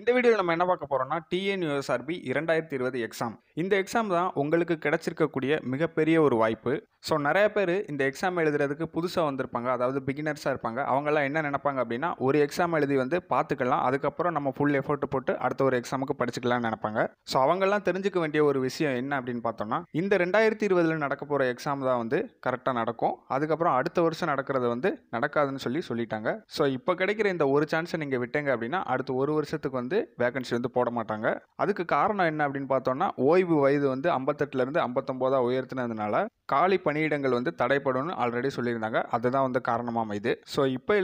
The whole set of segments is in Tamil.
இந்த வீடியோவில் நம்ம என்ன பார்க்க போகிறோம்னா டிஎன்யூஎஸ்ஆர்பி இரண்டாயிரத்தி இருபது எக்ஸாம் இந்த எக்ஸாம் தான் உங்களுக்கு கிடைச்சிருக்கக்கூடிய மிகப்பெரிய ஒரு வாய்ப்பு ஸோ நிறைய பேர் இந்த எக்ஸாம் எழுதுறதுக்கு புதுசாக வந்திருப்பாங்க அதாவது பிகினர்ஸாக இருப்பாங்க அவங்கெல்லாம் என்ன நினைப்பாங்க அப்படின்னா ஒரு எக்ஸாம் எழுதி வந்து பார்த்துக்கலாம் அதுக்கப்புறம் நம்ம ஃபுல் எஃபர்ட் போட்டு அடுத்த ஒரு எக்ஸாமுக்கு படிச்சுக்கலாம்னு நினைப்பாங்க ஸோ அவங்கெல்லாம் தெரிஞ்சுக்க வேண்டிய ஒரு விஷயம் என்ன அப்படின்னு பார்த்தோம்னா இந்த ரெண்டாயிரத்தி இருபதில் நடக்க போகிற எக்ஸாம் தான் வந்து கரெக்டாக நடக்கும் அதுக்கப்புறம் அடுத்த வருஷம் நடக்கிறது வந்து நடக்காதுன்னு சொல்லி சொல்லிட்டாங்க ஸோ இப்போ கிடைக்கிற இந்த ஒரு சான்ஸை நீங்கள் விட்டேங்க அப்படின்னா அடுத்த ஒரு வருஷத்துக்கு வந்து வந்து வேகன்சி வந்து போட மாட்டாங்க அதுக்கு காரணம் என்ன அப்படின்னு பார்த்தோம்னா ஓய்வு வயது வந்து ஐம்பத்தெட்டுலேருந்து ஐம்பத்தொம்போதாக உயர்த்தினதுனால காலி பணியிடங்கள் வந்து தடைப்படும்னு ஆல்ரெடி சொல்லியிருந்தாங்க அதுதான் வந்து காரணமாக இது ஸோ இப்போ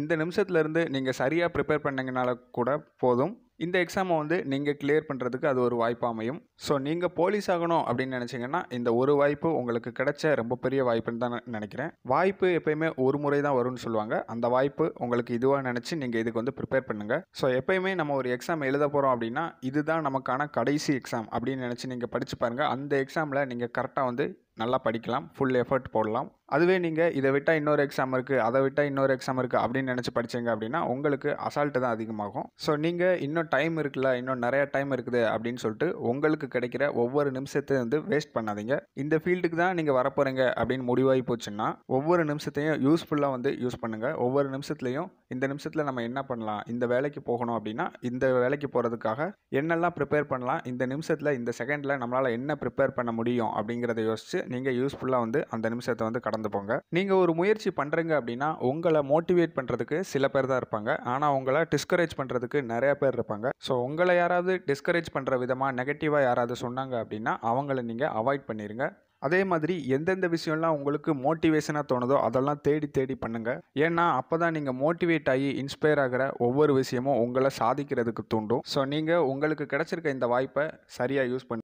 இந்த நிமிஷத்துலேருந்து நீங்கள் சரியாக ப்ரிப்பேர் பண்ணிங்கனால கூட போதும் இந்த எக்ஸாமை வந்து நீங்கள் கிளியர் பண்ணுறதுக்கு அது ஒரு வாய்ப்பாக அமையும் ஸோ நீங்கள் போலீஸ் ஆகணும் அப்படின்னு நினச்சிங்கன்னா இந்த ஒரு வாய்ப்பு உங்களுக்கு கிடைச்ச ரொம்ப பெரிய வாய்ப்புன்னு தான் நினைக்கிறேன் வாய்ப்பு எப்பயுமே ஒரு முறை தான் வரும்னு சொல்லுவாங்க அந்த வாய்ப்பு உங்களுக்கு இதுவாக நினச்சி நீங்கள் இதுக்கு வந்து ப்ரிப்பேர் பண்ணுங்கள் ஸோ எப்பயுமே நம்ம ஒரு எக்ஸாம் எழுத போகிறோம் அப்படின்னா இதுதான் நமக்கான கடைசி எக்ஸாம் அப்படின்னு நினச்சி நீங்கள் படித்து பாருங்கள் அந்த எக்ஸாமில் நீங்கள் கரெக்டாக வந்து நல்லா படிக்கலாம் ஃபுல் எஃபர்ட் போடலாம் அதுவே நீங்கள் இதை விட்டால் இன்னொரு எக்ஸாம் இருக்குது அதை விட்டால் இன்னொரு எக்ஸாம் இருக்குது அப்படின்னு நினச்சி படித்தீங்க அப்படின்னா உங்களுக்கு அசால்ட்டு தான் அதிகமாகும் ஸோ நீங்கள் இன்னும் டைம் இருக்குல்ல இன்னும் நிறையா டைம் இருக்குது அப்படின்னு சொல்லிட்டு உங்களுக்கு கிடைக்கிற ஒவ்வொரு நிமிஷத்தையும் வந்து வேஸ்ட் பண்ணாதீங்க இந்த ஃபீல்டுக்கு தான் நீங்கள் வரப்போகிறீங்க அப்படின்னு முடிவாகி போச்சுன்னா ஒவ்வொரு நிமிஷத்தையும் யூஸ்ஃபுல்லாக வந்து யூஸ் பண்ணுங்கள் ஒவ்வொரு நிமிஷத்துலையும் இந்த நிமிஷத்தில் நம்ம என்ன பண்ணலாம் இந்த வேலைக்கு போகணும் அப்படின்னா இந்த வேலைக்கு போகிறதுக்காக என்னெல்லாம் ப்ரிப்பேர் பண்ணலாம் இந்த நிமிஷத்தில் இந்த செகண்டில் நம்மளால் என்ன ப்ரிப்பேர் பண்ண முடியும் அப்படிங்கிறத யோசித்து நீங்கள் யூஸ்ஃபுல்லாக வந்து அந்த நிமிஷத்தை வந்து கடந்து போங்க நீங்கள் ஒரு முயற்சி பண்ணுறீங்க அப்படின்னா உங்களை மோட்டிவேட் பண்ணுறதுக்கு சில பேர் தான் இருப்பாங்க ஆனால் உங்களை டிஸ்கரேஜ் பண்ணுறதுக்கு நிறைய பேர் இருப்பாங்க ஸோ உங்களை யாராவது டிஸ்கரேஜ் பண்ணுற விதமாக நெகட்டிவாக யாராவது சொன்னாங்க அப்படின்னா அவங்கள நீங்கள் அவாய்ட் பண்ணிடுங்க அதே மாதிரி எந்தெந்த விஷயம்லாம் உங்களுக்கு மோட்டிவேஷனாக தோணுதோ அதெல்லாம் தேடி தேடி பண்ணுங்கள் ஏன்னா அப்போ தான் நீங்கள் மோட்டிவேட் ஆகி இன்ஸ்பயர் ஆகிற ஒவ்வொரு விஷயமும் உங்களை சாதிக்கிறதுக்கு தூண்டும் ஸோ நீங்கள் உங்களுக்கு கிடச்சிருக்க இந்த வாய்ப்பை சரியாக யூஸ் பண்ணி